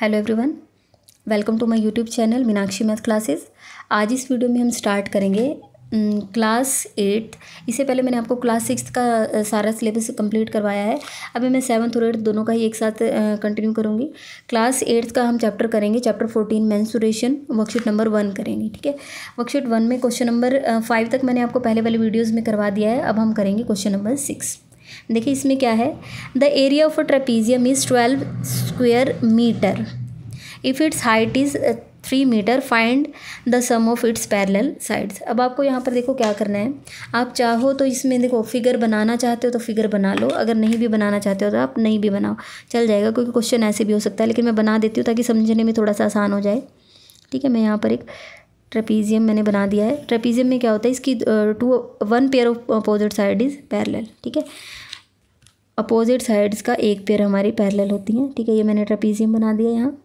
hello everyone welcome to my YouTube channel Meenakshi math classes आज इस video में हम स्टार्ट करेंगे क्लास एट्थ इससे पहले मैंने आपको क्लास सिक्स का सारा सिलेबस कंप्लीट करवाया है अभी मैं सेवन्थ और एट्थ दोनों का ही एक साथ कंटिन्यू करूँगी क्लास एट्थ का हम चैप्टर करेंगे chapter fourteen mensuration worksheet number one करेंगे ठीक है वर्कशीट वन में क्वेश्चन नंबर फाइव तक मैंने आपको पहले वाले वीडियोज़ में करवा दिया है अब हम करेंगे क्वेश्चन नंबर सिक्स देखिए इसमें क्या है the area of a trapezium is twelve square metre if its height is three metre find the sum of its parallel sides अब आपको यहाँ पर देखो क्या करना है आप चाहो तो इसमें देखो फिगर बनाना चाहते हो तो फिगर बना लो अगर नहीं भी बनाना चाहते हो तो आप नहीं भी बनाओ चल जाएगा क्योंकि क्वेश्चन ऐसे भी हो सकता है लेकिन मैं बना देती हूँ ताकि समझने में थोड़ा सा आसान हो जाए ठीक है मैं यहाँ पर एक ट्रेपीजियम मैंने बना दिया है ट्रेपीजियम में क्या होता है इसकी two one pair of opposite side is parallel ठीक है अपोजिट साइड्स का एक पेयर हमारी पैरेलल होती हैं ठीक है ये मैंने ट्रपीजियम बना दिया यहाँ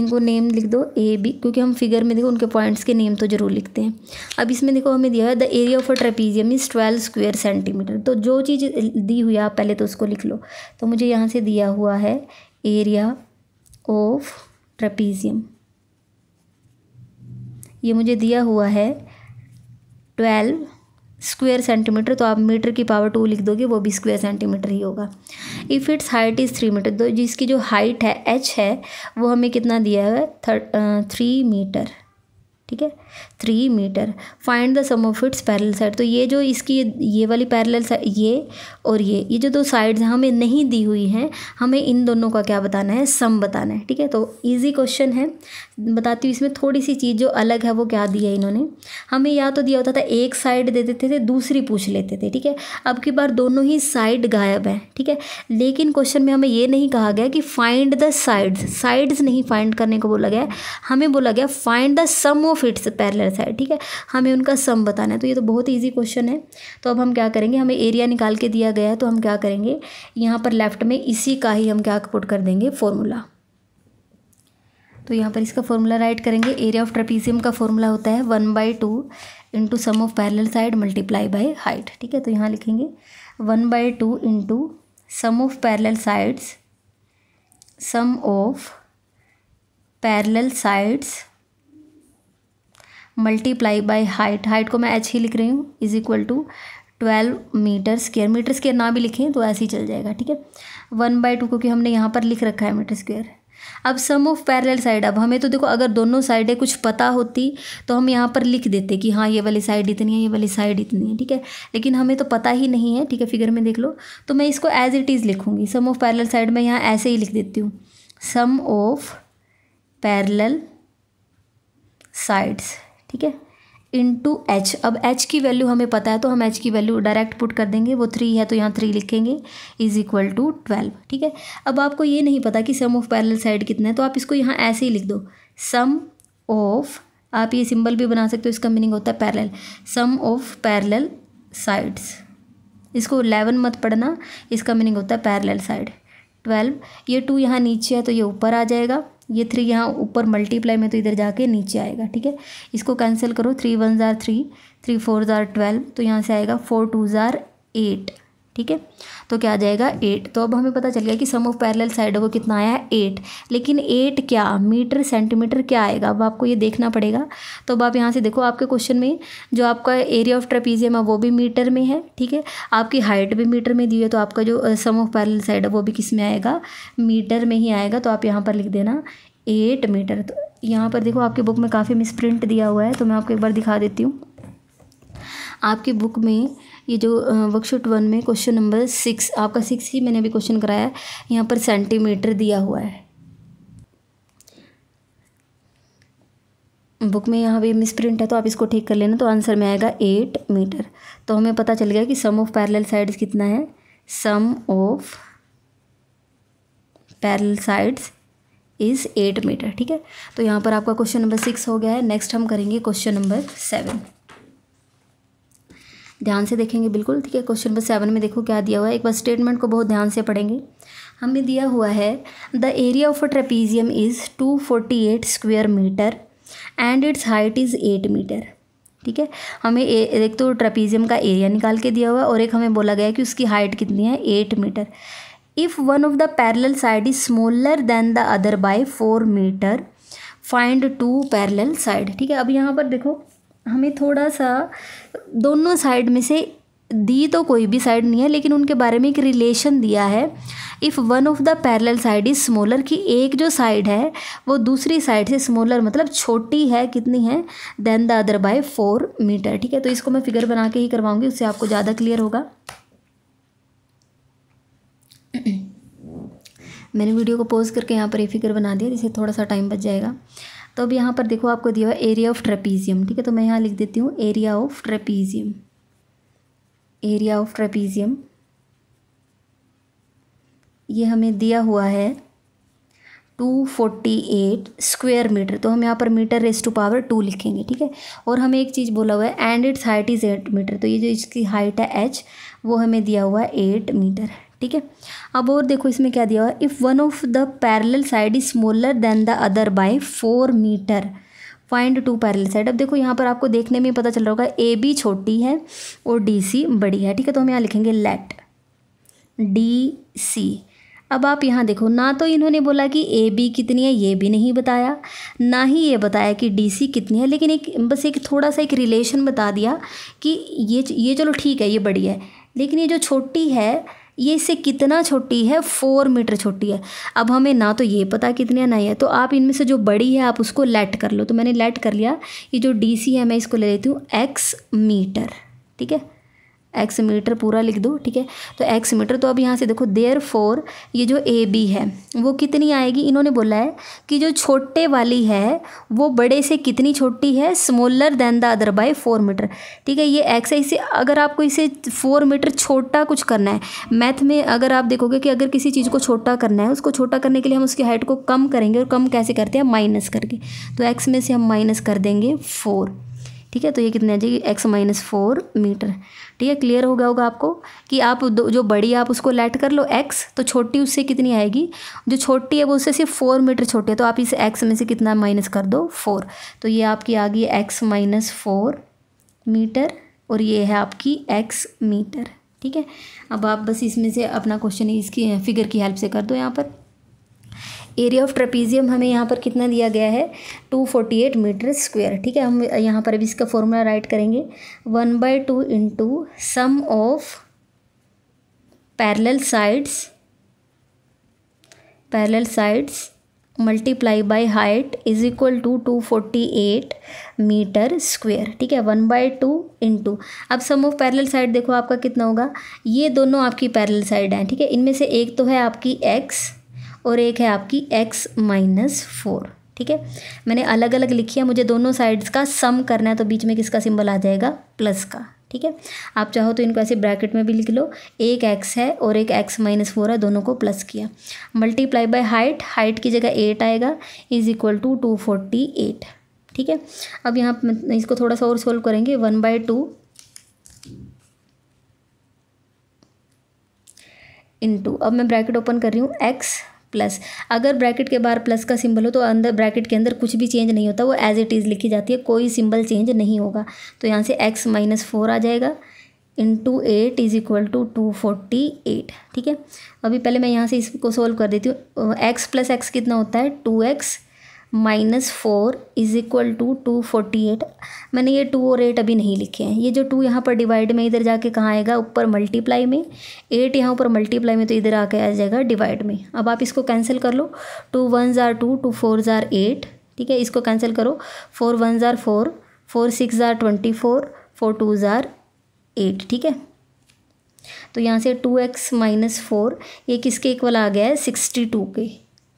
इनको नेम लिख दो ए बी क्योंकि हम फिगर में देखो उनके पॉइंट्स के नेम तो जरूर लिखते हैं अब इसमें देखो हमें दिया है the area of a trapezium is twelve square centimetre तो जो चीज़ दी हुई है आप पहले तो उसको लिख लो तो मुझे यहाँ से दिया हुआ है एरिया ऑफ ट्रेपीजियम ये मुझे दिया हुआ है ट्वेल्व स्क्वेयर सेंटीमीटर तो आप मीटर की पावर टू लिख दोगे वो भी स्क्वेयर सेंटीमीटर ही होगा if its height is three metre तो जिसकी जो हाइट है एच है वो हमें कितना दिया है थ्री मीटर ठीक है three metre find the sum of its parallel side तो ये जो इसकी ये, ये वाली पैरेलल साइड ये और ये ये जो दो साइड्स हमें नहीं दी हुई हैं हमें इन दोनों का क्या बताना है सम बताना है ठीक है तो इजी क्वेश्चन है बताती हूँ इसमें थोड़ी सी चीज़ जो अलग है वो क्या दिया इन्होंने हमें या तो दिया होता था एक साइड दे देते थे दूसरी पूछ लेते थे ठीक है अब की बार दोनों ही साइड गायब हैं ठीक है लेकिन क्वेश्चन में हमें ये नहीं कहा गया कि फाइंड द साइड्स साइड्स नहीं फाइंड करने को बोला गया हमें बोला गया find the sum of its parallel side ठीक है हमें उनका सम बताना है तो ये तो बहुत ईजी क्वेश्चन है तो अब हम क्या करेंगे हमें एरिया निकाल के दिया गया है तो हम क्या करेंगे यहाँ पर लेफ्ट में इसी का ही हम क्या पुट कर देंगे फॉर्मूला तो यहाँ पर इसका फॉर्मूला राइट करेंगे एरिया ऑफ ट्रपीजियम का फॉर्मूला होता है one by two into sum of parallel side multiply by height ठीक है तो यहाँ लिखेंगे one by two into sum of parallel sides sum of parallel sides multiply by height height को मैं एच ही लिख रही हूँ is equal to twelve metre square metre square ना भी लिखें तो ऐसे ही चल जाएगा ठीक है वन बाई टू क्योंकि हमने यहाँ पर लिख रखा है मीटर स्क्वेयर अब सम ऑफ पैरेलल साइड अब हमें तो देखो अगर दोनों साइडें कुछ पता होती तो हम यहाँ पर लिख देते कि हाँ ये वाली साइड इतनी है ये वाली साइड इतनी है ठीक है लेकिन हमें तो पता ही नहीं है ठीक है फिगर में देख लो तो मैं इसको एज इट इज़ लिखूँगी सम ऑफ पैरेलल साइड में यहाँ ऐसे ही लिख देती हूँ सम ऑफ पैरेलल साइड्स ठीक है इन टू एच अब एच की वैल्यू हमें पता है तो हम एच की वैल्यू डायरेक्ट पुट कर देंगे वो थ्री है तो यहाँ थ्री लिखेंगे इज इक्वल टू ट्वेल्व ठीक है अब आपको ये नहीं पता कि सम ऑफ पैरेलल साइड कितना है तो आप इसको यहाँ ऐसे ही लिख दो सम ऑफ आप ये सिंबल भी बना सकते हो इसका मीनिंग होता है parallel sum of parallel sides इसको इलेवन मत पढ़ना इसका मीनिंग होता है पैरेलल साइड ट्वेल्व ये टू यहाँ नीचे है तो ये ऊपर आ जाएगा ये थ्री यहाँ ऊपर मल्टीप्लाई में तो इधर जाके नीचे आएगा ठीक है इसको कैंसिल करो थ्री वन ज़ार थ्री थ्री फोर ज़ार ट्वेल्व तो यहाँ से आएगा फोर टू ज़ार एट ठीक है तो क्या आ जाएगा एट तो अब हमें पता चल गया कि सम ऑफ पैरेलल साइड वो कितना आया है एट लेकिन एट क्या मीटर सेंटीमीटर क्या आएगा अब आपको ये देखना पड़ेगा तो अब आप यहाँ से देखो आपके क्वेश्चन में जो आपका एरिया ऑफ ट्रेपीजियम है वो भी मीटर में है ठीक है आपकी हाइट भी मीटर में दी है तो आपका जो सम ऑफ पैरल साइड है वो भी किस में आएगा मीटर में ही आएगा तो आप यहाँ पर लिख देना एट मीटर तो यहाँ पर देखो आपकी बुक में काफ़ी मिसप्रिंट दिया हुआ है तो मैं आपको एक बार दिखा देती हूँ आपकी बुक में ये जो वर्कशीट वन में क्वेश्चन नंबर सिक्स आपका सिक्स ही मैंने अभी क्वेश्चन कराया है यहाँ पर सेंटीमीटर दिया हुआ है बुक में यहाँ भी मिस प्रिंट है तो आप इसको ठीक कर लेना तो आंसर में आएगा एट मीटर तो हमें पता चल गया कि सम ऑफ पैरेलल साइड्स कितना है sum of parallel sides is eight metre ठीक है तो यहाँ पर आपका क्वेश्चन नंबर सिक्स हो गया है नेक्स्ट हम करेंगे क्वेश्चन नंबर सेवन ध्यान से देखेंगे बिल्कुल ठीक है क्वेश्चन नंबर सेवन में देखो क्या दिया हुआ है एक बार स्टेटमेंट को बहुत ध्यान से पढ़ेंगे हमें दिया हुआ है the area of a trapezium is two forty eight square metre and its height is eight metre ठीक है हमें ए, एक तो ट्रेपीजियम का एरिया निकाल के दिया हुआ और एक हमें बोला गया कि उसकी हाइट कितनी है eight metre if one of the parallel side is smaller than the other by four metre find two parallel side ठीक है अब यहाँ पर देखो हमें थोड़ा सा दोनों साइड में से दी तो कोई भी साइड नहीं है लेकिन उनके बारे में एक रिलेशन दिया है if one of the parallel side is smaller कि एक जो साइड है वो दूसरी साइड से स्मॉलर मतलब छोटी है कितनी है than the other by four metre ठीक है तो इसको मैं फिगर बना के ही करवाऊंगी उससे आपको ज़्यादा क्लियर होगा मैंने वीडियो को पॉज करके यहाँ पर ये फिगर बना दिया जिससे थोड़ा सा टाइम बच जाएगा तो अब यहाँ पर देखो आपको दिया हुआ एरिया ऑफ ट्रेपीजियम ठीक है तो मैं यहाँ लिख देती हूँ area of trapezium area of trapezium ये हमें दिया हुआ है two forty eight square metre तो हम यहाँ पर metre raise to power two लिखेंगे ठीक है और हमें एक चीज़ बोला हुआ है and its height is eight metre तो ये जो इसकी हाइट है एच वो हमें दिया हुआ है एट मीटर ठीक है अब और देखो इसमें क्या दिया हुआ है if one of the parallel side is smaller than the other by four metre find two parallel side अब देखो यहाँ पर आपको देखने में पता चल रहा होगा ए बी छोटी है और डी सी बड़ी है ठीक है तो हम यहाँ लिखेंगे लेट डी सी अब आप यहाँ देखो ना तो इन्होंने बोला कि ए बी कितनी है ये भी नहीं बताया ना ही ये बताया कि डी सी कितनी है लेकिन एक बस एक थोड़ा सा एक रिलेशन बता दिया कि ये ये चलो ठीक है ये बड़ी है लेकिन ये जो छोटी है ये इससे कितना छोटी है फोर मीटर छोटी है अब हमें ना तो ये पता कितनी है ना है तो आप इनमें से जो बड़ी है आप उसको लेट कर लो तो मैंने लेट कर लिया ये जो डी सी है मैं इसको ले लेती हूँ एक्स मीटर ठीक है एक्स मीटर पूरा लिख दो ठीक है तो एक्स मीटर तो अब यहाँ से देखो देयर फोर ये जो ए बी है वो कितनी आएगी इन्होंने बोला है कि जो छोटे वाली है वो बड़े से कितनी छोटी है smaller than the other by four metre ठीक है ये एक्स है इसे अगर आपको इसे फोर मीटर छोटा कुछ करना है मैथ में अगर आप देखोगे कि अगर किसी चीज़ को छोटा करना है उसको छोटा करने के लिए हम उसकी हाइट को कम करेंगे और कम कैसे करते हैं माइनस करके तो एक्स में से हम माइनस कर देंगे फोर ठीक है तो ये कितने आ जाएगी एक्स माइनस फोर मीटर ठीक है क्लियर हो गया होगा आपको कि आप जो बड़ी आप उसको लेट कर लो एक्स तो छोटी उससे कितनी आएगी जो छोटी है वो उससे सिर्फ फोर मीटर छोटी है तो आप इस एक्स में से कितना माइनस कर दो फोर तो ये आपकी आ गई एक्स माइनस फोर मीटर और ये है आपकी एक्स मीटर ठीक है अब आप बस इसमें से अपना क्वेश्चन इसकी फिगर की हेल्प से कर दो यहाँ पर एरिया ऑफ ट्रपीजियम हमें यहाँ पर कितना दिया गया है two forty eight metre square ठीक है हम यहाँ पर अभी इसका फॉर्मूला राइट करेंगे one by two into sum of parallel sides parallel sides multiply by height is equal to two forty eight metre square ठीक है वन बाय टू इंटू अब सम ऑफ पैरेलल साइड देखो आपका कितना होगा ये दोनों आपकी पैरेलल साइड हैं ठीक है इनमें से एक तो है आपकी एक्स और एक है आपकी एक्स माइनस फोर ठीक है मैंने अलग अलग लिखी है मुझे दोनों साइड्स का सम करना है तो बीच में किसका सिंबल आ जाएगा प्लस का ठीक है आप चाहो तो इनको ऐसे ब्रैकेट में भी लिख लो एक एक्स है और एक एक्स माइनस फोर है दोनों को प्लस किया मल्टीप्लाई बाय हाइट हाइट की जगह एट आएगा is equal to two forty eight ठीक है अब यहाँ इसको थोड़ा सा और सोल्व करेंगे वन बाय टू इंटू अब मैं ब्रैकेट ओपन कर रही हूँ एक्स प्लस अगर ब्रैकेट के बाहर प्लस का सिंबल हो तो अंदर ब्रैकेट के अंदर कुछ भी चेंज नहीं होता वो एज इट इज़ लिखी जाती है कोई सिंबल चेंज नहीं होगा तो यहाँ से एक्स माइनस फोर आ जाएगा into eight is equal to two forty eight ठीक है अभी पहले मैं यहाँ से इसको सोल्व कर देती हूँ एक्स प्लस एक्स कितना होता है two x minus four is equal to two forty eight मैंने ये टू और एट अभी नहीं लिखे हैं ये जो टू यहाँ पर डिवाइड में इधर जाके कहाँ आएगा ऊपर मल्टीप्लाई में एट यहाँ ऊपर मल्टीप्लाई में तो इधर आके आ जाएगा डिवाइड में अब आप इसको कैंसिल कर लो टू वन ज़ार टू टू फोर ज़ार एट ठीक है इसको कैंसिल करो फोर वन ज़ार फोर फोर सिक्स ज़ार ट्वेंटी फोर फोर टू ज़ार एट ठीक है तो यहाँ से टू एक्स माइनस फोर ये किसके इक्वल आ गया है सिक्सटी टू के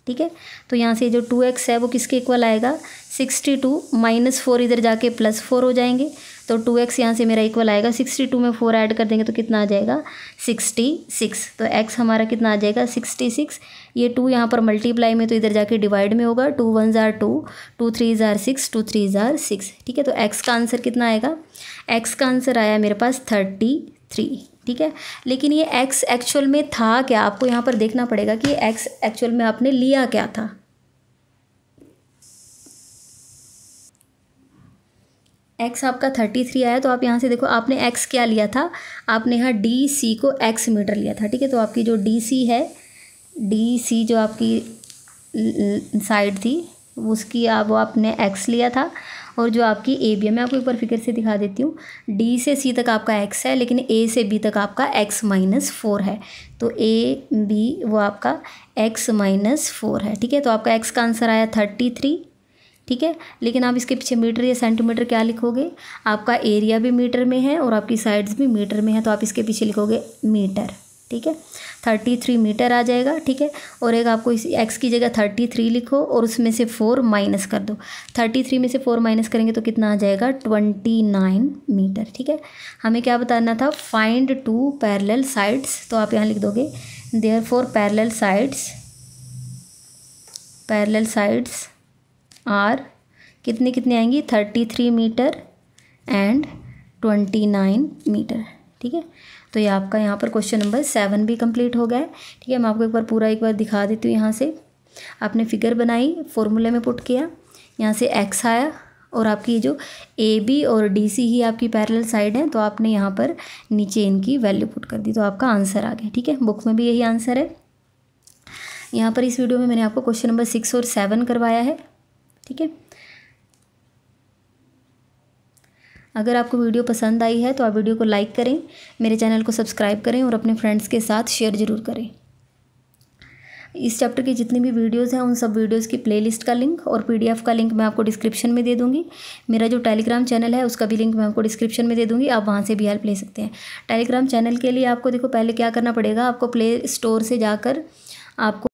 ठीक है तो यहाँ से जो टू एक्स है वो किसके इक्वल आएगा सिक्सटी टू माइनस फोर इधर जाके प्लस फोर हो जाएंगे तो टू एक्स यहाँ से मेरा इक्वल आएगा सिक्सटी टू में फोर ऐड कर देंगे तो कितना आ जाएगा सिक्सटी सिक्स तो एक्स हमारा कितना आ जाएगा सिक्सटी सिक्स ये टू यहाँ पर मल्टीप्लाई में तो इधर जाके डिवाइड में होगा टू वन ज़ार टू टू थ्री ज़ार सिक्स टू थ्री ज़ार सिक्स ठीक है तो एक्स का आंसर कितना आएगा एक्स का आंसर आया मेरे पास थर्टी थ्री ठीक है लेकिन ये एक्स एक्चुअल में था क्या आपको यहाँ पर देखना पड़ेगा कि एक्स एक्चुअल में आपने लिया क्या था एक्स आपका थर्टी थ्री आया तो आप यहाँ से देखो आपने एक्स क्या लिया था आपने यहाँ डी सी को एक्स मीटर लिया था ठीक है तो आपकी जो डी सी है डी सी जो आपकी साइड थी उसकी आप आपने एक्स लिया था और जो आपकी ए बी है मैं आपको एक बार फिगर से दिखा देती हूँ डी से सी तक आपका एक्स है लेकिन ए से बी तक आपका एक्स माइनस फोर है तो ए बी वो आपका एक्स माइनस फोर है ठीक है तो आपका एक्स का आंसर आया थर्टी थ्री ठीक है लेकिन आप इसके पीछे मीटर या सेंटीमीटर क्या लिखोगे आपका एरिया भी मीटर में है और आपकी साइड्स भी मीटर में है तो आप इसके पीछे लिखोगे मीटर ठीक है थर्टी थ्री मीटर आ जाएगा ठीक है और एक आपको इस एक्स की जगह थर्टी थ्री लिखो और उसमें से फ़ोर माइनस कर दो थर्टी थ्री में से फ़ोर माइनस करेंगे तो कितना आ जाएगा ट्वेंटी नाइन मीटर ठीक है हमें क्या बताना था फाइंड टू पैरल साइड्स तो आप यहाँ लिख दोगे therefore parallel sides parallel sides are कितने कितने आएंगी thirty three metre and twenty nine metre ठीक है तो ये आपका यहाँ पर क्वेश्चन नंबर सेवन भी कंप्लीट हो गया है ठीक है मैं आपको एक बार पूरा एक बार दिखा देती हूँ यहाँ से आपने फिगर बनाई फॉर्मूले में पुट किया यहाँ से एक्स आया और आपकी जो ए बी और डी सी ही आपकी पैरेलल साइड है तो आपने यहाँ पर नीचे इनकी वैल्यू पुट कर दी तो आपका आंसर आ गया ठीक है बुक में भी यही आंसर है यहाँ पर इस वीडियो में मैंने आपको क्वेश्चन नंबर सिक्स और सेवन करवाया है ठीक है अगर आपको वीडियो पसंद आई है तो आप वीडियो को लाइक करें मेरे चैनल को सब्सक्राइब करें और अपने फ्रेंड्स के साथ शेयर ज़रूर करें इस चैप्टर की जितनी भी वीडियोस हैं उन सब वीडियोस की प्लेलिस्ट का लिंक और पीडीएफ का लिंक मैं आपको डिस्क्रिप्शन में दे दूँगी मेरा जो टेलीग्राम चैनल है उसका भी लिंक मैं आपको डिस्क्रिप्शन में दे दूँगी आप वहाँ से भी हेल्प ले सकते हैं टेलीग्राम चैनल के लिए आपको देखो पहले क्या करना पड़ेगा आपको प्ले स्टोर से जाकर आपको